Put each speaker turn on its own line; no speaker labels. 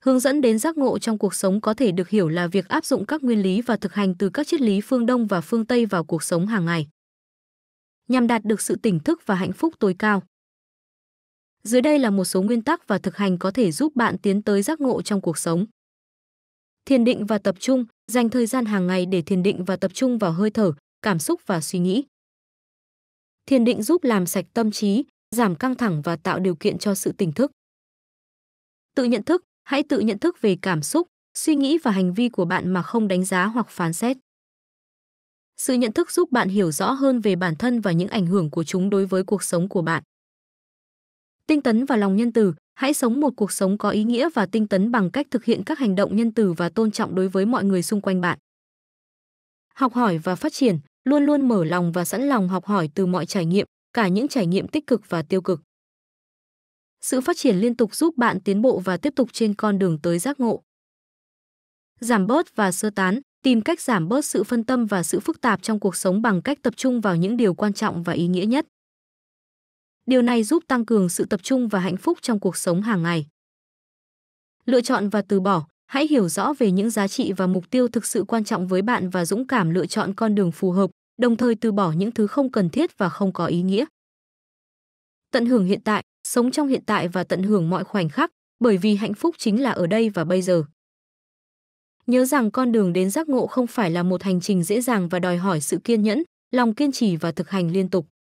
hướng dẫn đến giác ngộ trong cuộc sống có thể được hiểu là việc áp dụng các nguyên lý và thực hành từ các triết lý phương Đông và phương Tây vào cuộc sống hàng ngày. Nhằm đạt được sự tỉnh thức và hạnh phúc tối cao. Dưới đây là một số nguyên tắc và thực hành có thể giúp bạn tiến tới giác ngộ trong cuộc sống. Thiền định và tập trung, dành thời gian hàng ngày để thiền định và tập trung vào hơi thở, cảm xúc và suy nghĩ. Thiền định giúp làm sạch tâm trí, giảm căng thẳng và tạo điều kiện cho sự tỉnh thức. Tự nhận thức, hãy tự nhận thức về cảm xúc, suy nghĩ và hành vi của bạn mà không đánh giá hoặc phán xét. Sự nhận thức giúp bạn hiểu rõ hơn về bản thân và những ảnh hưởng của chúng đối với cuộc sống của bạn. Tinh tấn và lòng nhân từ, hãy sống một cuộc sống có ý nghĩa và tinh tấn bằng cách thực hiện các hành động nhân từ và tôn trọng đối với mọi người xung quanh bạn. Học hỏi và phát triển, luôn luôn mở lòng và sẵn lòng học hỏi từ mọi trải nghiệm, cả những trải nghiệm tích cực và tiêu cực. Sự phát triển liên tục giúp bạn tiến bộ và tiếp tục trên con đường tới giác ngộ. Giảm bớt và sơ tán, tìm cách giảm bớt sự phân tâm và sự phức tạp trong cuộc sống bằng cách tập trung vào những điều quan trọng và ý nghĩa nhất. Điều này giúp tăng cường sự tập trung và hạnh phúc trong cuộc sống hàng ngày. Lựa chọn và từ bỏ, hãy hiểu rõ về những giá trị và mục tiêu thực sự quan trọng với bạn và dũng cảm lựa chọn con đường phù hợp, đồng thời từ bỏ những thứ không cần thiết và không có ý nghĩa. Tận hưởng hiện tại, sống trong hiện tại và tận hưởng mọi khoảnh khắc, bởi vì hạnh phúc chính là ở đây và bây giờ. Nhớ rằng con đường đến giác ngộ không phải là một hành trình dễ dàng và đòi hỏi sự kiên nhẫn, lòng kiên trì và thực hành liên tục.